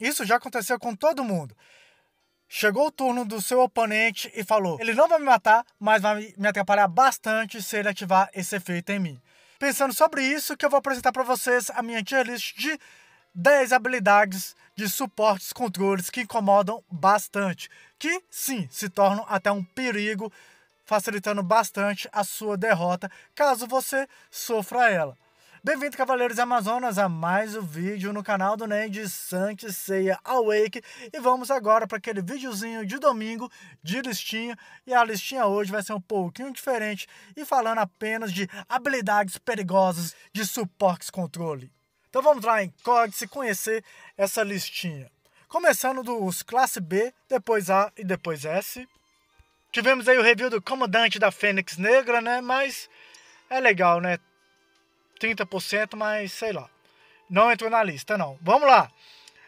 Isso já aconteceu com todo mundo. Chegou o turno do seu oponente e falou: Ele não vai me matar, mas vai me atrapalhar bastante se ele ativar esse efeito em mim. Pensando sobre isso, que eu vou apresentar para vocês a minha tier list de 10 habilidades de suportes controles que incomodam bastante, que sim, se tornam até um perigo, facilitando bastante a sua derrota caso você sofra ela. Bem-vindo, Cavaleiros Amazonas, a mais um vídeo no canal do NEM de Sante Ceia Awake. E vamos agora para aquele videozinho de domingo de listinha. E a listinha hoje vai ser um pouquinho diferente e falando apenas de habilidades perigosas de suportes controle. Então vamos lá em códice conhecer essa listinha. Começando dos classe B, depois A e depois S. Tivemos aí o review do comandante da Fênix Negra, né? Mas é legal, né? 30%, mas sei lá. Não entrou na lista, não. Vamos lá.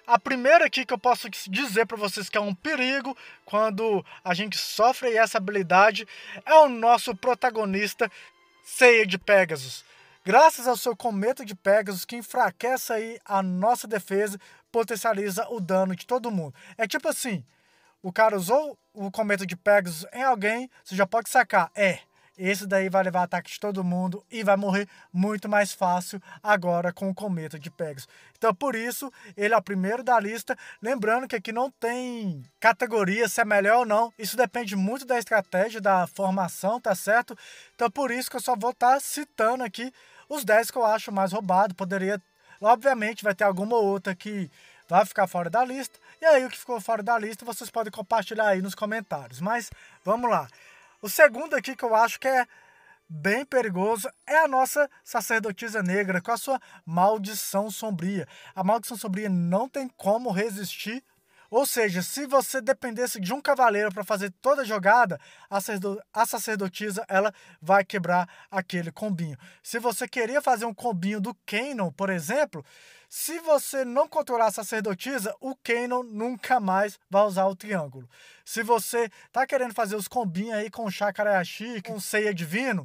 A primeira aqui que eu posso dizer para vocês que é um perigo quando a gente sofre essa habilidade é o nosso protagonista Ceia de Pegasus. Graças ao seu cometa de Pegasus que enfraquece aí a nossa defesa, potencializa o dano de todo mundo. É tipo assim, o cara usou o cometa de Pegasus em alguém, você já pode sacar, é, esse daí vai levar ataque de todo mundo e vai morrer muito mais fácil agora com o cometa de Pegasus. Então, por isso, ele é o primeiro da lista. Lembrando que aqui não tem categoria se é melhor ou não. Isso depende muito da estratégia, da formação, tá certo? Então, por isso que eu só vou estar tá citando aqui os 10 que eu acho mais roubado. Poderia, obviamente, vai ter alguma outra que vai ficar fora da lista. E aí, o que ficou fora da lista, vocês podem compartilhar aí nos comentários. Mas vamos lá. O segundo aqui que eu acho que é bem perigoso é a nossa sacerdotisa negra com a sua maldição sombria. A maldição sombria não tem como resistir ou seja, se você dependesse de um cavaleiro para fazer toda a jogada, a sacerdotisa ela vai quebrar aquele combinho. Se você queria fazer um combinho do Kanon, por exemplo, se você não controlar a sacerdotisa, o Kanon nunca mais vai usar o triângulo. Se você tá querendo fazer os combinhos aí com o Chakra Yashi, com Ceia Divino,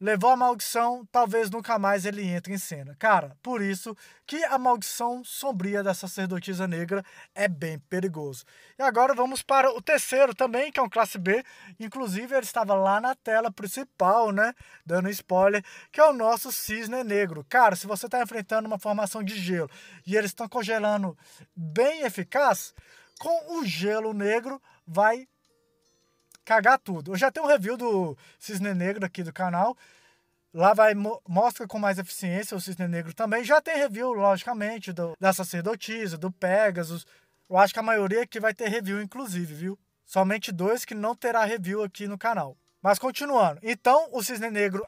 levou a maldição, talvez nunca mais ele entre em cena. Cara, por isso que a maldição sombria da sacerdotisa negra é bem perigoso. E agora vamos para o terceiro também, que é um classe B. Inclusive, ele estava lá na tela principal, né? Dando spoiler, que é o nosso cisne negro. Cara, se você está enfrentando uma formação de gelo e eles estão congelando bem eficaz, com o gelo negro vai cagar tudo. Eu já tenho um review do Cisne Negro aqui do canal. Lá vai, mostra com mais eficiência o Cisne Negro também. Já tem review, logicamente, do, da Sacerdotisa, do Pegasus. Eu acho que a maioria que vai ter review, inclusive, viu? Somente dois que não terá review aqui no canal. Mas continuando. Então, o Cisne Negro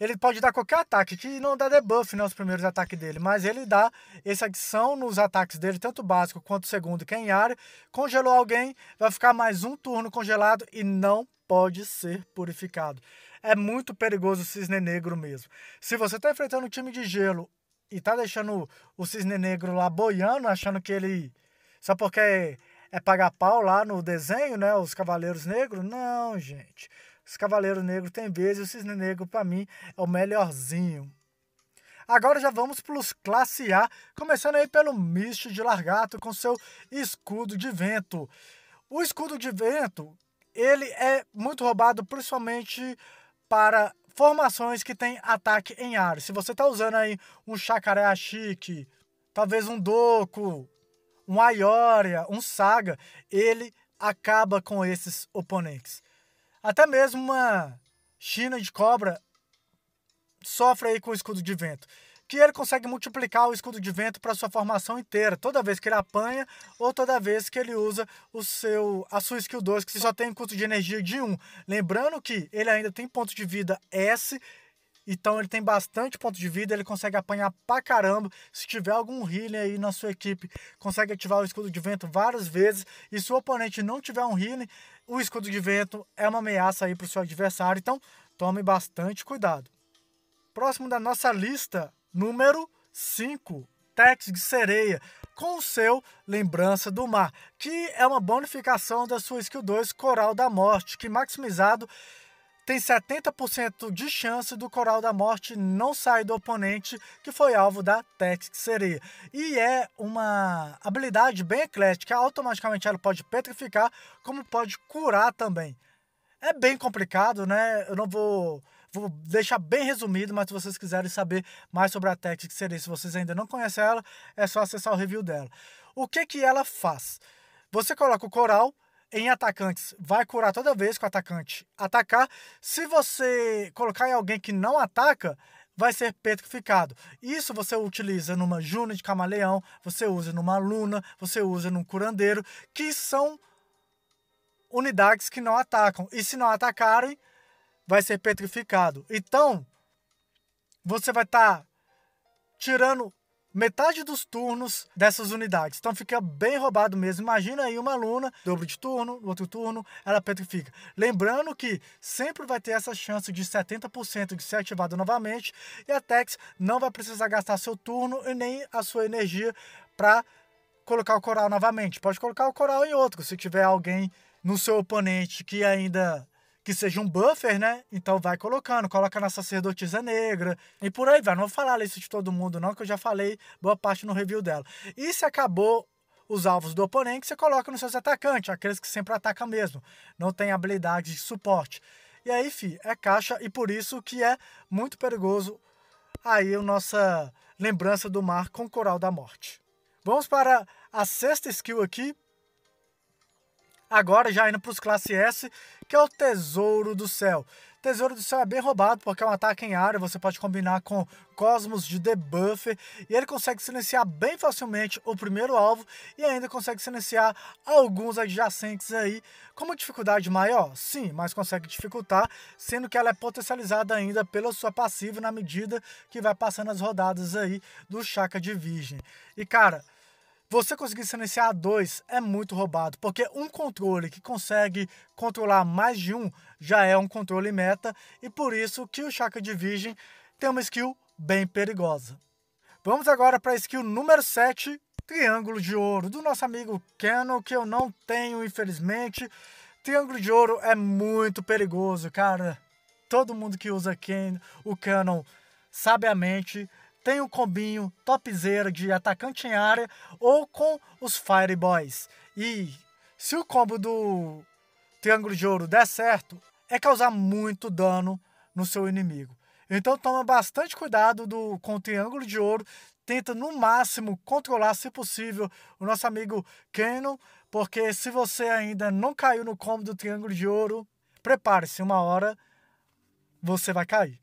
ele pode dar qualquer ataque, que não dá debuff nos né, primeiros ataques dele, mas ele dá essa adição nos ataques dele, tanto básico quanto segundo, que é em área. Congelou alguém, vai ficar mais um turno congelado e não pode ser purificado. É muito perigoso o Cisne Negro mesmo. Se você está enfrentando um time de gelo e tá deixando o Cisne Negro lá boiando, achando que ele. Só porque é pagar pau lá no desenho, né? Os Cavaleiros Negros. Não, gente. Os Cavaleiros Negros tem vezes, e o Cisne Negro, para mim, é o melhorzinho. Agora já vamos para os classe A, começando aí pelo Misto de Largato com seu escudo de vento. O escudo de vento, ele é muito roubado principalmente para formações que tem ataque em área. Se você está usando aí um Chacaré Chique, talvez um Doku, um Aioria, um Saga, ele acaba com esses oponentes até mesmo uma China de cobra sofre aí com o escudo de vento. Que ele consegue multiplicar o escudo de vento para sua formação inteira, toda vez que ele apanha ou toda vez que ele usa o seu, a sua skill 2, que só tem um custo de energia de 1. Lembrando que ele ainda tem ponto de vida S, então ele tem bastante ponto de vida, ele consegue apanhar pra caramba. Se tiver algum healing aí na sua equipe, consegue ativar o escudo de vento várias vezes. E se o oponente não tiver um healing, o escudo de vento é uma ameaça aí para o seu adversário, então tome bastante cuidado. Próximo da nossa lista, número 5, Tex de Sereia, com o seu Lembrança do Mar, que é uma bonificação da sua skill 2 Coral da Morte, que maximizado tem 70% de chance do Coral da Morte não sair do oponente que foi alvo da Tactic Sereia. E é uma habilidade bem eclética, automaticamente ela pode petrificar, como pode curar também. É bem complicado, né? Eu não vou Vou deixar bem resumido, mas se vocês quiserem saber mais sobre a Tactic Sereia, se vocês ainda não conhecem ela, é só acessar o review dela. O que que ela faz? Você coloca o coral em atacantes, vai curar toda vez que o atacante atacar. Se você colocar em alguém que não ataca, vai ser petrificado. Isso você utiliza numa Juna de Camaleão, você usa numa Luna, você usa num Curandeiro, que são unidades que não atacam. E se não atacarem, vai ser petrificado. Então, você vai estar tá tirando metade dos turnos dessas unidades. Então fica bem roubado mesmo. Imagina aí uma aluna, dobro de turno, no outro turno, ela petrifica. Lembrando que sempre vai ter essa chance de 70% de ser ativado novamente e a Tex não vai precisar gastar seu turno e nem a sua energia para colocar o coral novamente. Pode colocar o coral em outro, se tiver alguém no seu oponente que ainda que seja um buffer, né? Então vai colocando, coloca na sacerdotisa negra e por aí vai. Não vou falar isso de todo mundo, não, que eu já falei boa parte no review dela. E se acabou os alvos do oponente, você coloca nos seus atacantes, aqueles que sempre atacam mesmo, não tem habilidade de suporte. E aí, fi, é caixa e por isso que é muito perigoso aí a nossa lembrança do mar com o coral da morte. Vamos para a sexta skill aqui, Agora já indo para os classe S, que é o Tesouro do Céu. Tesouro do Céu é bem roubado, porque é um ataque em área, você pode combinar com Cosmos de debuff, e ele consegue silenciar bem facilmente o primeiro alvo, e ainda consegue silenciar alguns adjacentes aí, com uma dificuldade maior, sim, mas consegue dificultar, sendo que ela é potencializada ainda pela sua passiva na medida que vai passando as rodadas aí do Chaka de Virgem. E cara, você conseguir silenciar dois é muito roubado, porque um controle que consegue controlar mais de um já é um controle meta, e por isso que o Chakra de Virgem tem uma skill bem perigosa. Vamos agora para a skill número 7, Triângulo de Ouro, do nosso amigo Canon, que eu não tenho, infelizmente. Triângulo de Ouro é muito perigoso, cara. Todo mundo que usa Ken, o Canon sabiamente tem o combinho topzeiro de atacante em área ou com os Fireboys. E se o combo do Triângulo de Ouro der certo, é causar muito dano no seu inimigo. Então toma bastante cuidado do, com o Triângulo de Ouro, tenta no máximo controlar, se possível, o nosso amigo Kenon porque se você ainda não caiu no combo do Triângulo de Ouro, prepare-se, uma hora você vai cair.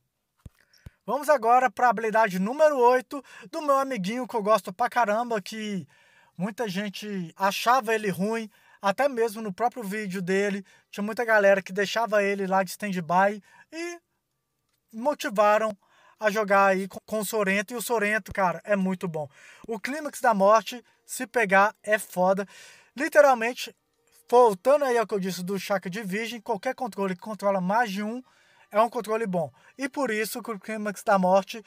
Vamos agora para a habilidade número 8 do meu amiguinho que eu gosto pra caramba, que muita gente achava ele ruim, até mesmo no próprio vídeo dele, tinha muita galera que deixava ele lá de stand-by e motivaram a jogar aí com o Sorento. E o Sorento, cara, é muito bom. O Clímax da Morte, se pegar, é foda. Literalmente, voltando aí ao que eu disse do Chaka de Virgem, qualquer controle que controla mais de um é um controle bom. E por isso que o clímax da morte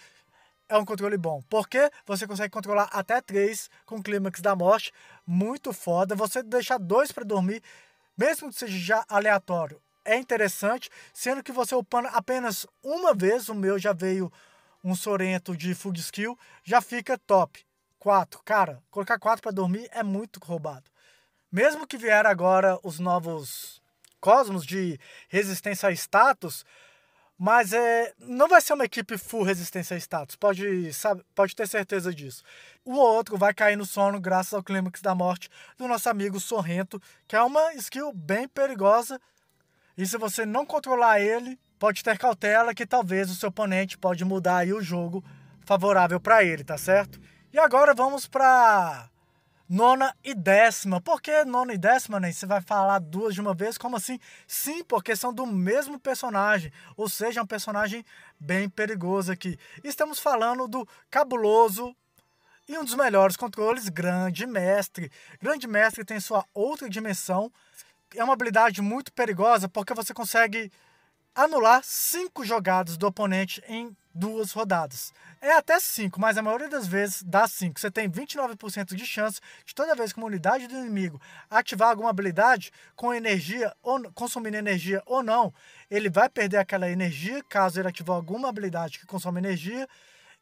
é um controle bom. Porque você consegue controlar até três com o clímax da morte. Muito foda. Você deixar dois para dormir, mesmo que seja já aleatório, é interessante. Sendo que você upando apenas uma vez, o meu já veio um Sorento de Food Skill, já fica top. Quatro. Cara, colocar quatro para dormir é muito roubado. Mesmo que vier agora os novos Cosmos de resistência a status, mas é, não vai ser uma equipe full resistência a status, pode, sabe, pode ter certeza disso. O outro vai cair no sono graças ao clímax da morte do nosso amigo Sorrento, que é uma skill bem perigosa. E se você não controlar ele, pode ter cautela que talvez o seu oponente pode mudar aí o jogo favorável para ele, tá certo? E agora vamos para nona e décima. Por que nona e décima, Né? Você vai falar duas de uma vez? Como assim? Sim, porque são do mesmo personagem, ou seja, é um personagem bem perigoso aqui. Estamos falando do cabuloso e um dos melhores controles, Grande Mestre. Grande Mestre tem sua outra dimensão, é uma habilidade muito perigosa porque você consegue anular cinco jogadas do oponente em duas rodadas. É até cinco, mas a maioria das vezes dá cinco. Você tem 29% de chance de toda vez que uma unidade do inimigo ativar alguma habilidade com energia ou consumindo energia ou não, ele vai perder aquela energia caso ele ativou alguma habilidade que consome energia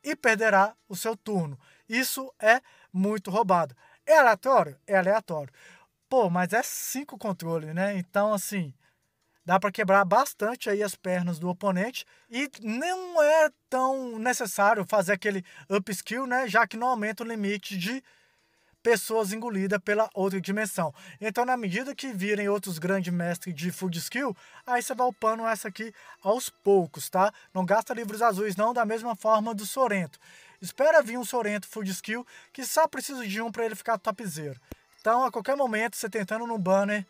e perderá o seu turno. Isso é muito roubado. É aleatório? É aleatório. Pô, mas é cinco controle né? Então, assim, dá para quebrar bastante aí as pernas do oponente e não é tão necessário fazer aquele upskill, né, já que não aumenta o limite de pessoas engolidas pela outra dimensão. Então, na medida que virem outros grandes mestres de food skill, aí você vai upando essa aqui aos poucos, tá? Não gasta livros azuis não, da mesma forma do Sorento. Espera vir um Sorento food skill que só precisa de um para ele ficar topzero. Então, a qualquer momento, você tentando no banner,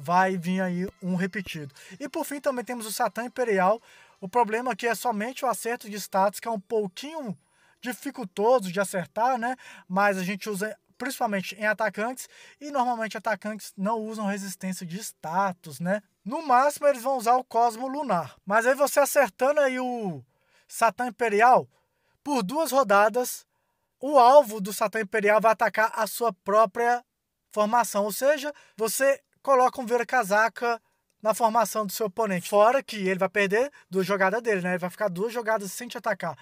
vai vir aí um repetido. E por fim também temos o Satã Imperial. O problema aqui é somente o acerto de status, que é um pouquinho dificultoso de acertar, né? Mas a gente usa principalmente em atacantes, e normalmente atacantes não usam resistência de status, né? No máximo eles vão usar o Cosmo Lunar. Mas aí você acertando aí o Satã Imperial, por duas rodadas, o alvo do Satã Imperial vai atacar a sua própria formação, ou seja, você um vira-casaca na formação do seu oponente. Fora que ele vai perder duas jogadas dele, né? Ele vai ficar duas jogadas sem te atacar.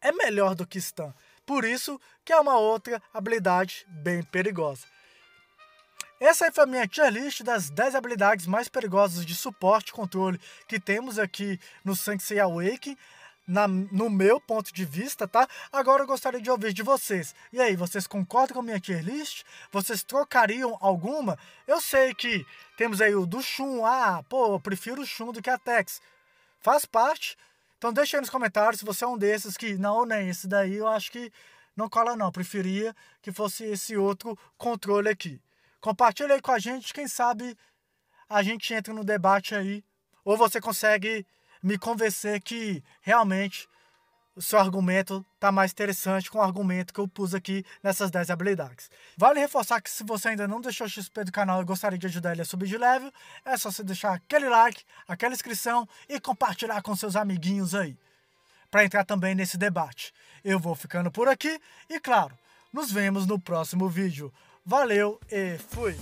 É melhor do que Stun. Por isso que é uma outra habilidade bem perigosa. Essa aí foi a minha tier list das 10 habilidades mais perigosas de suporte e controle que temos aqui no Sanctuary Awakening na, no meu ponto de vista, tá? Agora eu gostaria de ouvir de vocês. E aí, vocês concordam com a minha tier list? Vocês trocariam alguma? Eu sei que temos aí o do Shun. Ah, pô, eu prefiro o Shun do que a Tex. Faz parte. Então deixa aí nos comentários se você é um desses que, não, nem esse daí eu acho que não cola não. Eu preferia que fosse esse outro controle aqui. Compartilha aí com a gente, quem sabe a gente entra no debate aí. Ou você consegue me convencer que realmente o seu argumento está mais interessante com o argumento que eu pus aqui nessas 10 habilidades. Vale reforçar que se você ainda não deixou o XP do canal e gostaria de ajudar ele a subir de level, é só você deixar aquele like, aquela inscrição e compartilhar com seus amiguinhos aí, para entrar também nesse debate. Eu vou ficando por aqui e, claro, nos vemos no próximo vídeo. Valeu e fui!